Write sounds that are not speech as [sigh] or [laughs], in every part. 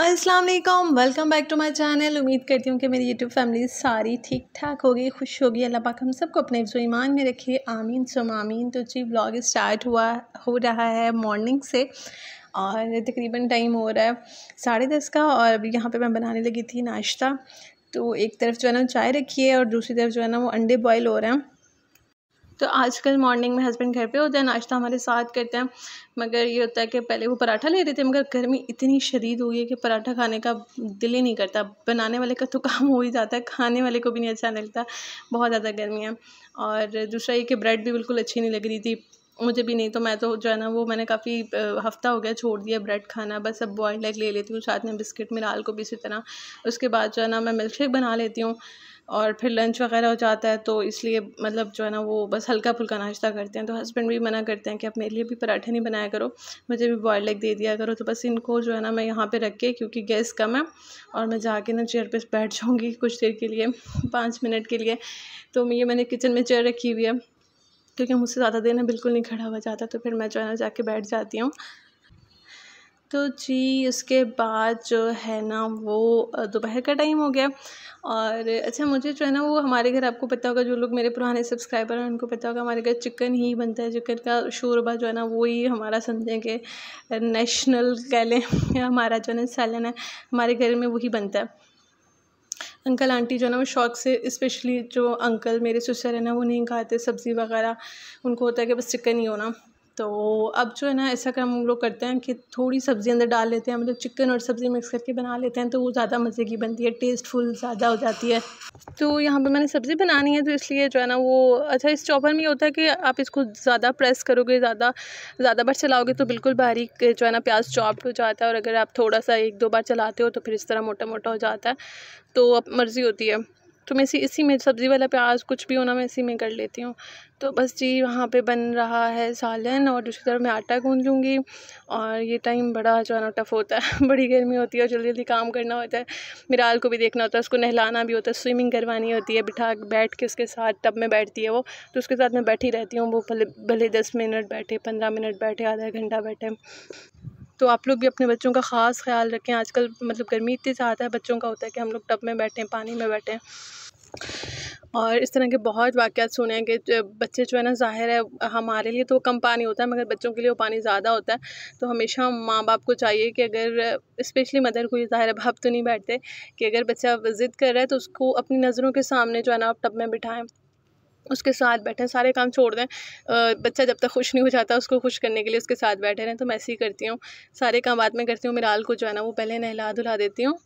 अस्सलाम वालेकुम welcome back to my channel उम्मीद करती हूँ कि मेरी यूट्यूब फैमिली सारी ठीक ठाक होगी खुश होगी अल्लाह पाक हम सबको अपने जो ईमान में रखे आमीन सुम आमीन तो जी ब्लॉग स्टार्ट हुआ हो रहा है मॉर्निंग से और तकरीबन टाइम हो रहा है साढ़े दस का और अभी यहाँ पे मैं बनाने लगी थी नाश्ता तो एक तरफ जो है ना चाय रखी है और दूसरी तरफ जो है ना वो अंडे बॉयल हो रहे हैं तो आजकल मॉर्निंग में हस्बैंड घर पे होते हैं नाश्ता हमारे साथ करते हैं मगर ये होता है कि पहले वो पराठा ले रहे थे मगर गर्मी इतनी शदीद हुई है कि पराठा खाने का दिल ही नहीं करता बनाने वाले का तो [laughs] काम हो ही जाता है खाने वाले को भी नहीं अच्छा लगता बहुत ज़्यादा गर्मी है और दूसरा ये कि ब्रेड भी बिल्कुल अच्छी नहीं लग रही थी मुझे भी नहीं तो मैं तो जो है ना वो मैंने काफ़ी हफ्ता हो गया छोड़ दिया ब्रेड खाना बस अब बॉइल्ड एग ले लेती हूँ साथ में बिस्किट मिलाल को भी इसी तरह उसके बाद जो है ना मैं मिल्क शेक बना लेती हूँ और फिर लंच वगैरह हो जाता है तो इसलिए मतलब जो है ना वो बस हल्का फुल्का नाश्ता करते हैं तो हस्बैंड भी मना करते हैं कि आप मेरे लिए भी पराठे नहीं बनाया करो मुझे भी बॉयल एग दे दिया करो तो बस इनको जो है ना मैं यहाँ पे रख के क्योंकि गैस कम है और मैं जाके ना चेयर पे बैठ जाऊँगी कुछ देर के लिए पाँच मिनट के लिए तो ये मैंने किचन में चेयर रखी हुई है क्योंकि मुझसे ज़्यादा देर ना बिल्कुल नहीं खड़ा हुआ जाता तो फिर मैं जो है ना जाके बैठ जाती हूँ तो जी उसके बाद जो है ना वो दोपहर का टाइम हो गया और अच्छा मुझे जो है ना वो हमारे घर आपको पता होगा जो लोग मेरे पुराने सब्सक्राइबर हैं उनको पता होगा हमारे घर चिकन ही बनता है चिकन का शोरबा जो है ना वो ही हमारा समझे के नेशनल कह लें हमारा जो है ना सैलन है हमारे घर में वही बनता है अंकल आंटी जो है ना वो शौक़ से स्पेशली जो अंकल मेरे ससुर हैं ना वो नहीं खाते सब्ज़ी वगैरह उनको होता है कि बस चिकन ही होना तो अब जो है ना ऐसा काम हम लोग करते हैं कि थोड़ी सब्ज़ी अंदर डाल लेते हैं मतलब चिकन और सब्ज़ी मिक्स करके बना लेते हैं तो वो ज़्यादा मज़े की बनती है टेस्टफुल ज़्यादा हो जाती है तो यहाँ पे मैंने सब्ज़ी बनानी है तो इसलिए जो है ना वो अच्छा इस चॉपर में ये होता है कि आप इसको ज़्यादा प्रेस करोगे ज़्यादा ज़्यादा बार चलाओगे तो बिल्कुल बारीक जो है ना प्याज चॉप हो जाता है और अगर आप थोड़ा सा एक दो बार चलाते हो तो फिर इस तरह मोटा मोटा हो जाता है तो अब मर्ज़ी होती है तो मैं इसी इसी में सब्ज़ी वाला प्याज कुछ भी होना मैं इसी में कर लेती हूँ तो बस जी वहाँ पे बन रहा है सालन और दूसरी तरफ मैं आटा गूँध लूँगी और ये टाइम बड़ा जो है ना टफ़ होता है [laughs] बड़ी गर्मी होती है और जल्दी जल्दी काम करना होता है मिराल को भी देखना होता है उसको नहलाना भी होता है स्विमिंग करवानी होती है बिठा बैठ के उसके साथ टब में बैठती है वो तो उसके साथ मैं बैठी रहती हूँ वो भले भले दस मिनट बैठे पंद्रह मिनट बैठे आधा घंटा बैठे तो आप लोग भी अपने बच्चों का ख़ास ख्याल रखें आजकल मतलब गर्मी इतनी ज़्यादा है बच्चों का होता है कि हम लोग टब में बैठें पानी में बैठें और इस तरह के बहुत वाक़ सुने हैं कि बच्चे जो है ना ज़ाहिर है हमारे लिए तो कम पानी होता है मगर बच्चों के लिए वो पानी ज़्यादा होता है तो हमेशा माँ बाप को चाहिए कि अगर स्पेशली मदर को ये ज़ाहिर है बाप तो नहीं बैठते कि अगर बच्चा ज़िद कर रहा है तो उसको अपनी नज़रों के सामने जो है ना आप टब में बिठाएं उसके साथ बैठें सारे काम छोड़ दें बच्चा जब तक खुश नहीं हो जाता उसको खुश करने के लिए उसके साथ बैठे रहें तो मैं ऐसे ही करती हूँ सारे काम बाद में करती हूँ मिराल को जो है ना वो पहले नहला धुला देती हूँ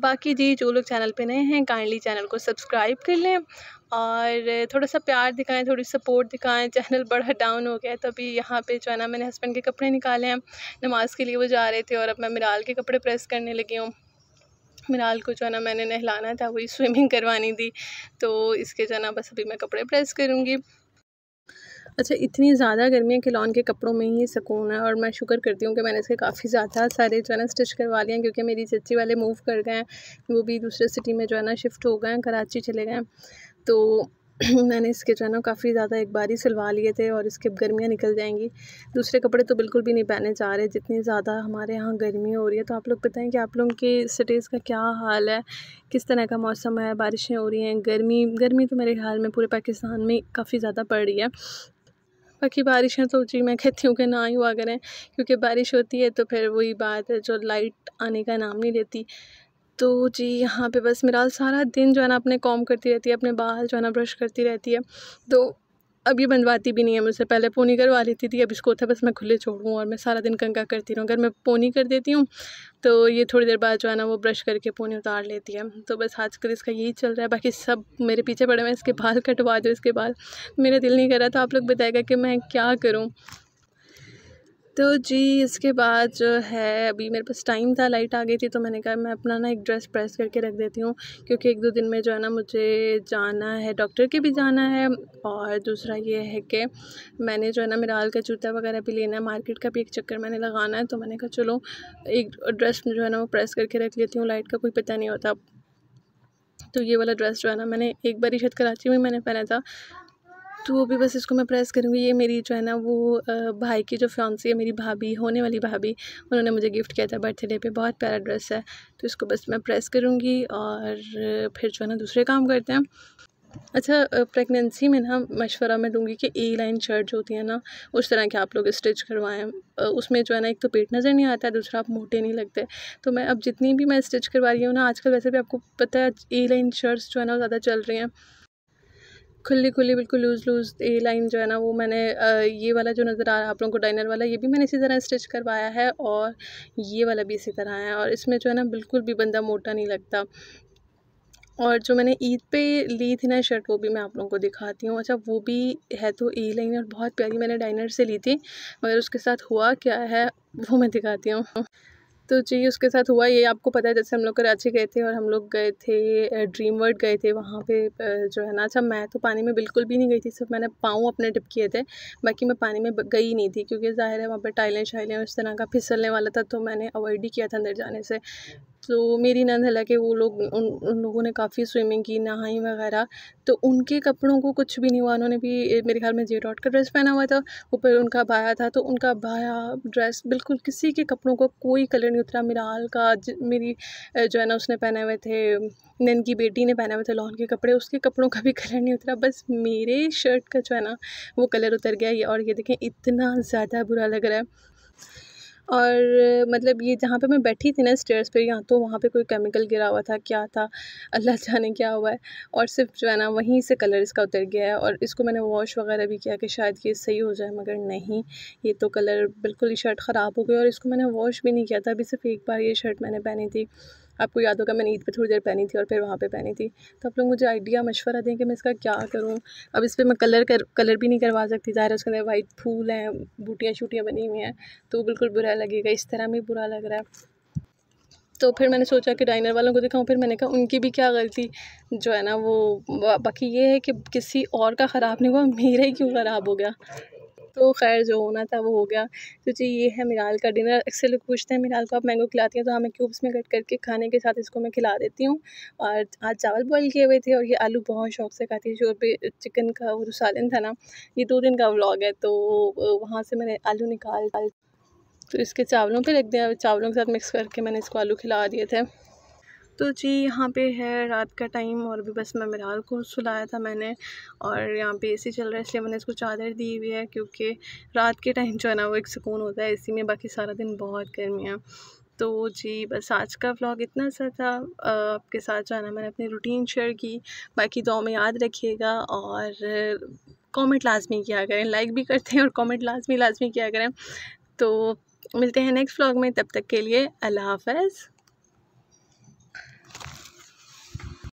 बाकी जी जो लोग चैनल पे नए हैं काइंडली चैनल को सब्सक्राइब कर लें और थोड़ा सा प्यार दिखाएं थोड़ी सपोर्ट दिखाएं चैनल बड़ा डाउन हो गया है तो अभी यहाँ पे जो है ना मैंने हस्बैंड के कपड़े निकाले हैं नमाज़ के लिए वो जा रहे थे और अब मैं मिराल के कपड़े प्रेस करने लगी हूँ मिनाल को जो है ना मैंने नहलाना था वही स्विमिंग करवानी थी तो इसके जो है ना बस अभी मैं कपड़े प्रेस करूँगी अच्छा इतनी ज़्यादा गर्मी है कि लॉन के कपड़ों में ही सुकून है और मैं शुक्र करती हूँ कि मैंने इसके काफ़ी ज़्यादा सारे जो है ना स्टिच करवा लिए हैं क्योंकि मेरी चच्ची वाले मूव कर गए हैं वो भी दूसरे सिटी में जो है ना शिफ्ट हो गए हैं कराची चले गए हैं तो [clears throat] मैंने इसके जो है ना काफ़ी ज़्यादा एक बार ही सिलवा लिए थे और इसके गर्मियाँ निकल जाएंगी दूसरे कपड़े तो बिल्कुल भी नहीं पहने जा रहे जितनी ज़्यादा हमारे यहाँ गर्मी हो रही है तो आप लोग बताएं कि आप लोगों के सिटीज़ का क्या हाल है किस तरह का मौसम है बारिशें हो रही हैं गर्मी गर्मी तो मेरे ख्याल में पूरे पाकिस्तान में काफ़ी ज़्यादा पड़ रही है बाकी बारिशें तो जी मैं कहती हूँ कि ना ही हुआ करें क्योंकि बारिश होती है तो फिर वही बात है जो लाइट आने का नाम नहीं लेती तो जी यहाँ पे बस मेरा सारा दिन जो है ना अपने कॉम करती रहती है अपने बाल जो है ना ब्रश करती रहती है तो अब ये बनवाती भी नहीं है मुझसे पहले पोनी करवा लेती थी अब इसको था बस मैं खुले छोड़ूँ और मैं सारा दिन कंगा करती रहूँ अगर मैं पोनी कर देती हूँ तो ये थोड़ी देर बाद जो है ना वो ब्रश करके पोनी उतार लेती है तो बस आजकल इसका यही चल रहा है बाकी सब मेरे पीछे पड़े हुए इसके बाल [laughs] कटवा दो इसके बाल मेरा दिल नहीं कर रहा तो आप लोग बताएगा कि मैं क्या करूँ तो जी इसके बाद जो है अभी मेरे पास टाइम था लाइट आ गई थी तो मैंने कहा मैं अपना ना एक ड्रेस प्रेस करके रख देती हूँ क्योंकि एक दो दिन में जो है ना मुझे जाना है डॉक्टर के भी जाना है और दूसरा ये है कि मैंने जो है ना मेरा हाल का जूता वगैरह भी लेना है मार्केट का भी एक चक्कर मैंने लगाना है तो मैंने कहा चलो एक ड्रेस जो है ना वो प्रेस करके रख लेती हूँ लाइट का कोई पता नहीं होता तो ये वाला ड्रेस जो है ना मैंने एक बार ही शायद कराची में मैंने पहना था तो अभी बस इसको मैं प्रेस करूँगी ये मेरी जो है ना वो भाई की जो फ्रांसी है मेरी भाभी होने वाली भाभी उन्होंने मुझे गिफ्ट किया था बर्थडे पे बहुत प्यारा ड्रेस है तो इसको बस मैं प्रेस करूँगी और फिर जो है ना दूसरे काम करते हैं अच्छा प्रेगनेंसी में ना मशवरा मैं दूंगी कि ए लाइन शर्ट जो होती है ना उस तरह के आप लोग स्टिच करवाएं उसमें जो है ना एक तो पेट नज़र नहीं आता है दूसरा आप मोटे नहीं लगते तो मैं अब जितनी भी मैं स्टिच करवा रही हूँ ना आजकल वैसे भी आपको पता है ए लाइन शर्ट्स जो है ना ज़्यादा चल रही हैं खुली खुली बिल्कुल लूज़ लूज़ ए लाइन जो है ना वो मैंने ये वाला जो नज़र आ रहा है आप लोगों को डाइनर वाला ये भी मैंने इसी तरह स्टिच करवाया है और ये वाला भी इसी तरह है और इसमें जो है ना बिल्कुल भी बंदा मोटा नहीं लगता और जो मैंने ईद पे ली थी ना शर्ट वो भी मैं आप लोगों को दिखाती हूँ अच्छा वो भी है तो ए लाइन और बहुत प्यारी मैंने डाइनर से ली थी मगर उसके साथ हुआ क्या है वो मैं दिखाती हूँ तो जी उसके साथ हुआ ये आपको पता है जैसे हम लोग कराची गए थे और हम लोग गए थे ड्रीम वर्ल्ड गए थे वहाँ पे जो है ना अच्छा मैं तो पानी में बिल्कुल भी नहीं गई थी सिर्फ मैंने पाँव अपने डिप किए थे बाकी मैं पानी में गई नहीं थी क्योंकि ज़ाहिर है वहाँ पर टाइलें शाइलें उस तरह का फिसलने वाला था तो मैंने अवॉइड ही किया था अंदर जाने से तो मेरी नंद हालांकि वो लोग उन उन लोगों ने काफ़ी स्विमिंग की नहाई वगैरह तो उनके कपड़ों को कुछ भी नहीं हुआ उन्होंने भी मेरे ख्याल में जे डॉट का ड्रेस पहना हुआ था ऊपर उनका बाया था तो उनका बाया ड्रेस बिल्कुल किसी के कपड़ों को कोई कलर नहीं उतरा मेरा हाल का ज, मेरी जो है ना उसने पहने हुए थे नैन की बेटी ने पहने हुए थे लॉन के कपड़े उसके कपड़ों का भी कलर नहीं उतरा बस मेरे शर्ट का जो है ना वो कलर उतर गया ये और ये देखें इतना ज़्यादा बुरा लग रहा है और मतलब ये जहाँ पे मैं बैठी थी ना स्टेयर्स पे यहाँ तो वहाँ पे कोई केमिकल गिरा हुआ था क्या था अल्लाह जाने क्या हुआ है और सिर्फ जो है ना वहीं से कलर इसका उतर गया है और इसको मैंने वॉश वगैरह भी किया कि शायद ये सही हो जाए मगर नहीं ये तो कलर बिल्कुल ही शर्ट ख़राब हो गई और इसको मैंने वॉश भी नहीं किया था अभी सिर्फ एक बार ये शर्ट मैंने पहनी थी आपको याद होगा मैंने ईद पर थोड़ी देर पहनी थी और फिर वहाँ पर पहनी थी तो आप लोग मुझे आइडिया मशवरा दें कि मैं इसका क्या करूँ अब इस पर मैं कलर कर कलर भी नहीं करवा सकती ज़ाहिर उसके अंदर वाइट फूल हैं बूटियाँ शूटियाँ बनी हुई हैं तो बिल्कुल बुरा लगेगा इस तरह में बुरा लग रहा है तो फिर मैंने सोचा कि डाइनर वालों को दिखाऊं फिर मैंने कहा उनकी भी क्या गलती जो है ना वो बाकी ये है कि किसी और का ख़राब नहीं हुआ मेरा ही क्यों ख़राब हो गया तो खैर जो होना था वो हो गया तो जी ये है मिराल का डिनर अक्सर लोग पूछते हैं मिराल को आप मैंगो खिलाती हैं तो हाँ मैं क्यूब्स में कट करके खाने के साथ इसको मैं खिला देती हूँ और आज चावल बॉयल किए हुए थे और ये आलू बहुत शौक से खाती है जो भी चिकन का वो जो सालन था ना ये दो दिन का व्लॉग है तो वहाँ से मैंने आलू निकाल तो इसके चावलों पर रख दिया चावलों के साथ मिक्स करके मैंने इसको आलू खिला दिए थे तो जी यहाँ पे है रात का टाइम और भी बस मैं मिराल को सुलाया था मैंने और यहाँ पे एसी चल रहा है इसलिए मैंने इसको चादर दी हुई है क्योंकि रात के टाइम जो है ना वो एक सुकून होता है इसी में बाकी सारा दिन बहुत गर्मी है तो जी बस आज का व्लॉग इतना सा था आपके साथ जाना मैंने अपनी रूटीन शेयर की बाकी दो में याद रखिएगा और कॉमेंट लाजमी किया करें लाइक भी करते हैं और कॉमेंट लाजमी लाजमी किया करें तो मिलते हैं नेक्स्ट व्लॉग में तब तक के लिए अल्लाह हाफ